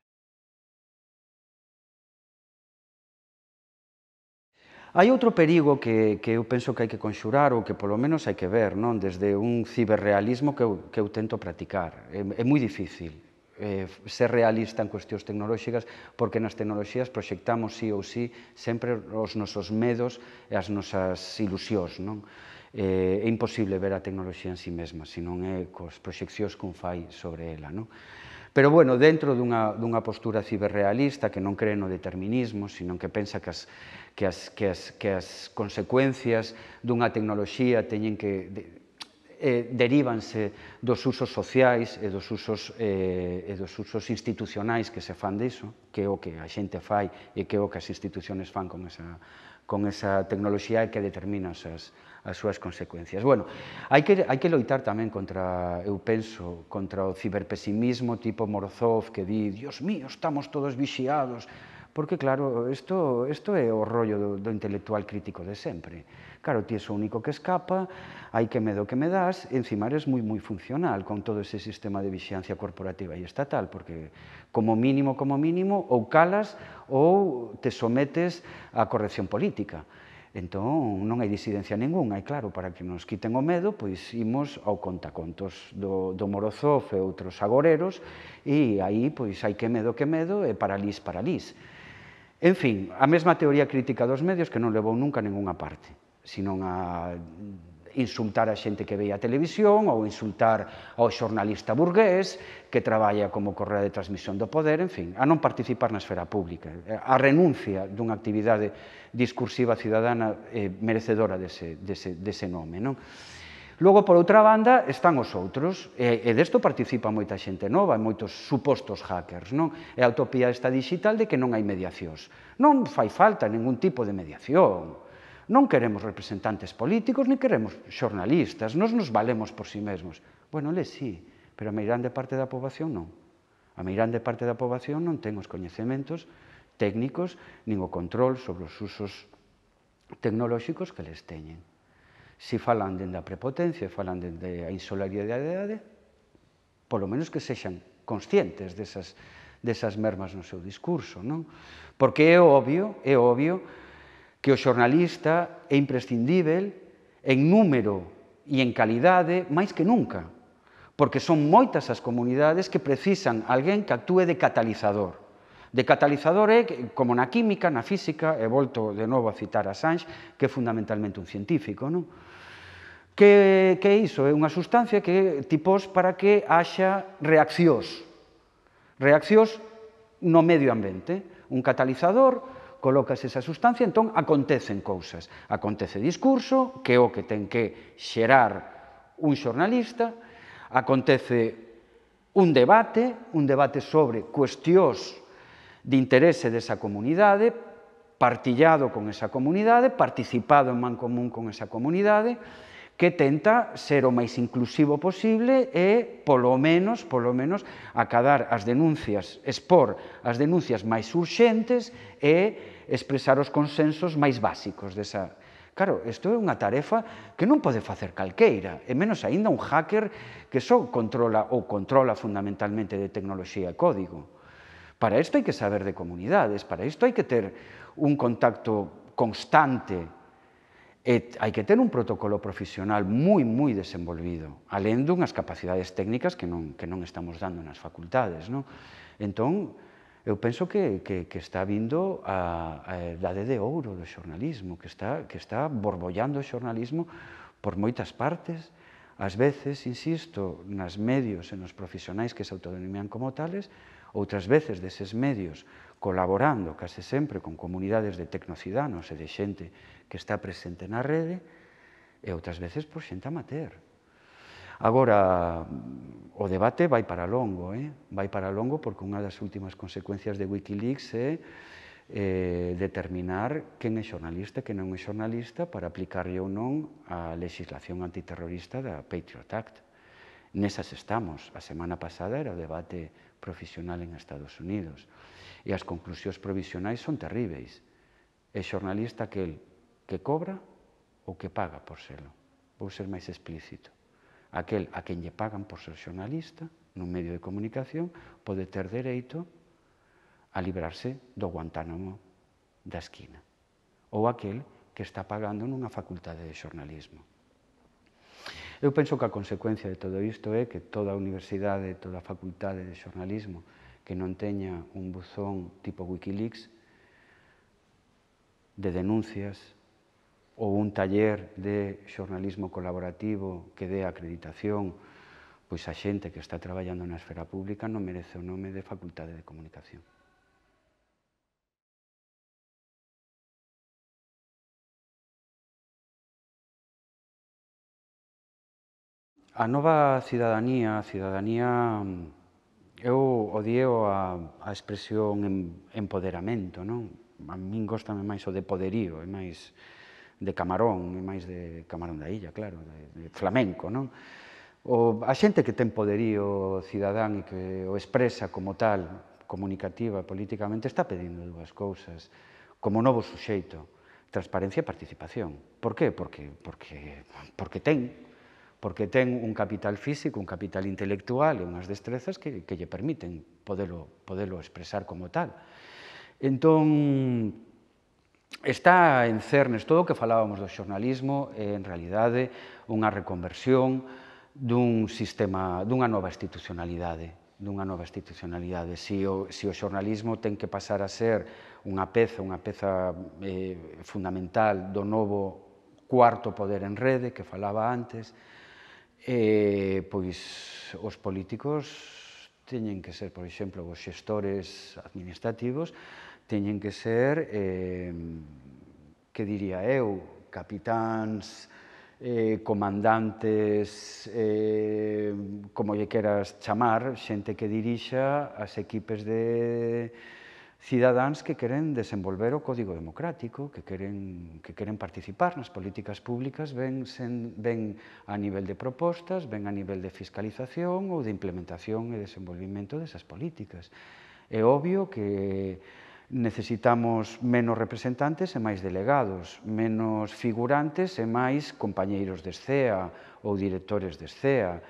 Hai outro perigo que, que eu penso que hai que conxurar ou que polo menos hai que ver, non? desde un ciberrealismo que eu, que eu tento practicar. É, é moi difícil eh, ser realista en cuestións tecnolóxicas porque nas tecnoloxías proxectamos sí ou sí sempre os nosos medos e as nosas ilusións. Non? Eh, é imposible ver a tecnoloxía en sí mesma, senón é cos proxeccións que un fai sobre ela. Non? Pero, bueno, dentro dunha, dunha postura ciberrealista que non cree no determinismo, sino que pensa que as, que as, que as, que as consecuencias dunha tecnoloxía teñen que de, eh, derívanse dos usos sociais e dos usos, eh, e dos usos institucionais que se fan diso, que é o que a xente fai e que é o que as instituciones fan con esa, con esa tecnoloxía e que determina as, as súas consecuencias. Bueno, hai que, hai que loitar tamén contra, eu penso, contra o ciberpesimismo tipo Morozov que di, Dios mío, estamos todos vixiados, Porque, claro, isto, isto é o rollo do, do intelectual crítico de sempre. Claro, ti és o único que escapa, hai que medo que me das, encima eres moi, moi funcional con todo ese sistema de vixiancia corporativa e estatal, porque como mínimo, como mínimo, ou calas ou te sometes á corrección política. Entón, non hai disidencia ningunha, e claro, para que nos quiten o medo, pois imos ao contacontos do, do Morozov e outros agoreros, e aí, pois, hai que medo que medo e paralís, paralís. En fin, a mesma teoría crítica dos medios que non levou nunca a ninguna parte, senón a insultar a xente que veía a televisión ou insultar ao xornalista burgués que traballa como correa de transmisión do poder, en fin, a non participar na esfera pública. A renuncia dunha actividade discursiva cidadana eh, merecedora dese, dese, dese nome. Non? Logo, por outra banda, están os outros, e, e desto participa moita xente nova, moitos supostos hackers, non? É a utopía esta digital de que non hai mediacións. Non fai falta ningún tipo de mediación. Non queremos representantes políticos, ni queremos xornalistas, nos nos valemos por si sí mesmos. Bueno, le sí, pero a meirande parte da poboación non. A meirande parte da poboación non ten os coñecementos técnicos, nin o control sobre os usos tecnolóxicos que les teñen se falan dende a prepotencia, falan dende a insolidariedade, polo menos que sexan conscientes desas, desas mermas no seu discurso, non? Porque é obvio, é obvio que o xornalista é imprescindível en número e en calidade máis que nunca, porque son moitas as comunidades que precisan alguén que actúe de catalizador. De catalizador é, como na química, na física, e volto de novo a citar a Sanz, que é fundamentalmente un científico, non? Que, que é iso? É unha sustancia que tipos para que haxa reaccións. Reaccións no medio ambiente. Un catalizador, colocas esa sustancia, entón acontecen cousas. Acontece discurso, que é o que ten que xerar un xornalista, acontece un debate, un debate sobre cuestións de interese desa comunidade, partillado con esa comunidade, participado en man común con esa comunidade, que tenta ser o máis inclusivo posible e, polo menos, polo menos, acadar as denuncias, expor as denuncias máis urxentes e expresar os consensos máis básicos desa, Claro, isto é unha tarefa que non pode facer calqueira, e menos aínda un hacker que só controla ou controla fundamentalmente de tecnoloxía e código. Para isto hai que saber de comunidades, para isto hai que ter un contacto constante E hai que ter un protocolo profesional moi, moi desenvolvido, alén dunhas capacidades técnicas que non, que non estamos dando nas facultades. Non? Entón, eu penso que, que, que está vindo a, a edade de ouro do xornalismo, que está, que está borbollando o xornalismo por moitas partes, ás veces, insisto, nas medios e nos profesionais que se autodenominan como tales, outras veces deses medios colaborando case sempre con comunidades de tecnocidanos e de xente que está presente na rede e outras veces por pois, xente amateur. Agora, o debate vai para longo, eh? vai para longo porque unha das últimas consecuencias de Wikileaks é eh, determinar quen é xornalista e quen non é xornalista para aplicarlle ou non a legislación antiterrorista da Patriot Act. Nesas estamos. A semana pasada era o debate profesional en Estados Unidos. E as conclusións provisionais son terríveis. É xornalista aquel que cobra ou que paga por selo. Vou ser máis explícito. Aquel a quen lle pagan por ser xornalista nun medio de comunicación pode ter dereito a librarse do Guantánamo da esquina. Ou aquel que está pagando nunha facultade de xornalismo. Eu penso que a consecuencia de todo isto é que toda a universidade, toda a facultade de xornalismo que non teña un buzón tipo Wikileaks de denuncias, ou un taller de xornalismo colaborativo que dé acreditación, pois a xente que está traballando na esfera pública non merece o nome de Facultade de Comunicación. A nova cidadanía, a cidadanía, eu odio a, a expresión empoderamento, non? A min gostame máis o de poderío, é máis de Camarón, e máis de Camarón da Illa, claro, de, de flamenco, non? O, a xente que ten poderío cidadán e que o expresa como tal, comunicativa, políticamente, está pedindo dúas cousas como novo suxeito, transparencia e participación. Por qué? Porque, porque, porque ten, porque ten un capital físico, un capital intelectual e unhas destrezas que, que lle permiten podelo, podelo expresar como tal. Entón, está en cernes todo o que falábamos do xornalismo, é en realidade unha reconversión dun sistema, dunha nova institucionalidade, dunha nova institucionalidade. Se o, se o xornalismo ten que pasar a ser unha peza, unha peza eh, fundamental do novo cuarto poder en rede que falaba antes, eh, pois os políticos teñen que ser, por exemplo, os xestores administrativos, teñen que ser, eh, que diría eu, capitáns, eh, comandantes, eh, como lle queras chamar, xente que dirixa as equipes de cidadáns que queren desenvolver o código democrático, que queren, que queren participar nas políticas públicas, ben, sen, ben a nivel de propostas, ben a nivel de fiscalización ou de implementación e desenvolvimento desas políticas. É obvio que necesitamos menos representantes e máis delegados, menos figurantes e máis compañeiros de SCEA ou directores de SCEA.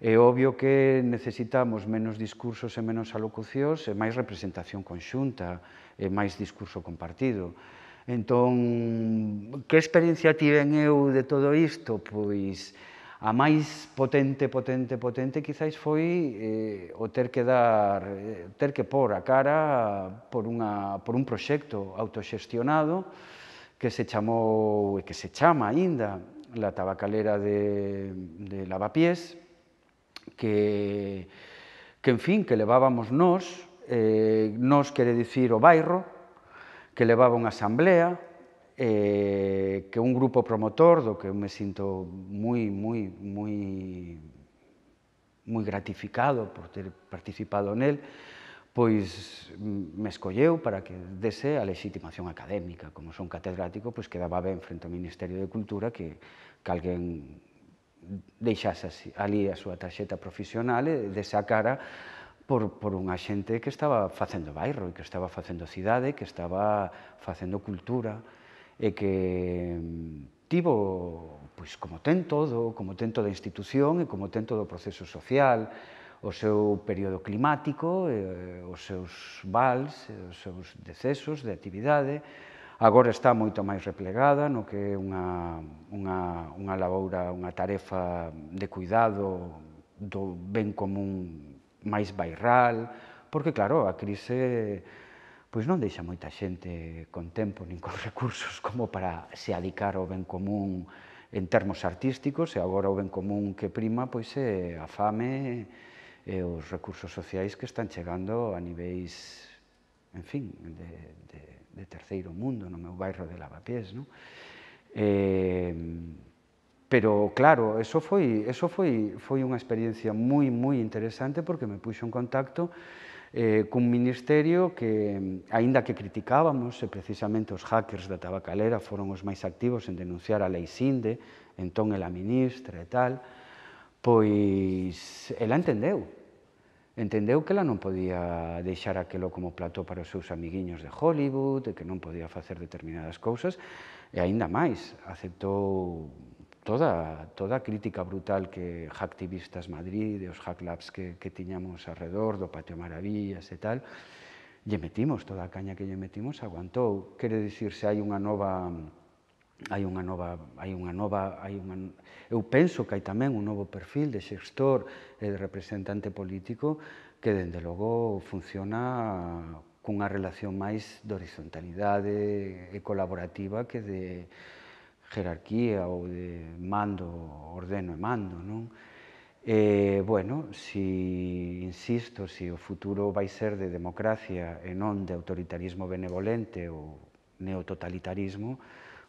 É obvio que necesitamos menos discursos e menos alocucións e máis representación conxunta e máis discurso compartido. Entón, que experiencia tiven eu de todo isto? Pois, A máis potente, potente, potente, quizáis foi eh, o ter que dar, eh, ter que pôr a cara por, unha, por un proxecto autoxestionado que se chamou, e que se chama aínda, la tabacalera de, de Lavapiés, que, que, en fin, que levábamos nós, eh, nós quere dicir o bairro, que levaba unha asamblea, eh, que un grupo promotor do que eu me sinto moi, moi, moi, moi gratificado por ter participado nel, pois me escolleu para que dese a legitimación académica. Como son catedrático, pois quedaba ben frente ao Ministerio de Cultura que, que alguén deixase así, ali a súa tarxeta profesional e desa cara por, por unha xente que estaba facendo bairro, que estaba facendo cidade, que estaba facendo cultura, e que mm, tivo, pois, como ten todo, como ten toda a institución e como ten todo o proceso social, o seu período climático, e, eh, os seus vals, os seus decesos de actividade. Agora está moito máis replegada no que é unha, unha, unha laboura, unha tarefa de cuidado do ben común máis bairral, porque, claro, a crise pois non deixa moita xente con tempo nin con recursos como para se adicar ao ben común en termos artísticos e agora o ben común que prima pois é a fame e os recursos sociais que están chegando a niveis en fin, de, de, de terceiro mundo no meu bairro de Lavapiés, non? Eh, pero claro, eso foi, eso foi, foi unha experiencia moi, moi interesante porque me puxo en contacto eh, cun ministerio que, mm, aínda que criticábamos, e precisamente os hackers da tabacalera foron os máis activos en denunciar a lei Sinde, entón ela ministra e tal, pois ela entendeu. Entendeu que ela non podía deixar aquilo como plató para os seus amiguiños de Hollywood, e que non podía facer determinadas cousas, e aínda máis, aceptou toda, toda a crítica brutal que hacktivistas Madrid e os hacklabs que, que tiñamos alrededor do Patio Maravillas e tal, lle metimos, toda a caña que lle metimos aguantou. Quere dicir, se hai unha nova hai unha nova, hai unha nova, hai unha eu penso que hai tamén un novo perfil de xestor e de representante político que dende logo funciona cunha relación máis de horizontalidade e colaborativa que de jerarquía ou de mando, ordeno e mando, non? E, bueno, si, insisto, se si o futuro vai ser de democracia e non de autoritarismo benevolente ou neototalitarismo,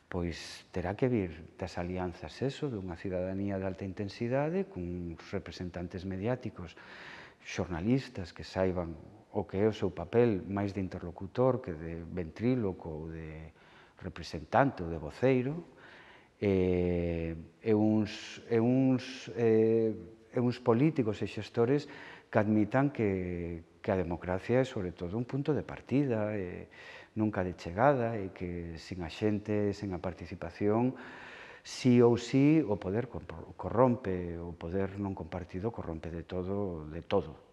pois terá que vir das alianzas eso, dunha cidadanía de alta intensidade, cun representantes mediáticos, xornalistas que saiban o que é o seu papel máis de interlocutor que de ventríloco ou de representante ou de voceiro, eh, e uns, e uns, eh, e uns políticos e xestores que admitan que, que a democracia é, sobre todo, un punto de partida, e nunca de chegada, e que sin a xente, sen a participación, sí ou sí o poder corrompe, o poder non compartido corrompe de todo, de todo.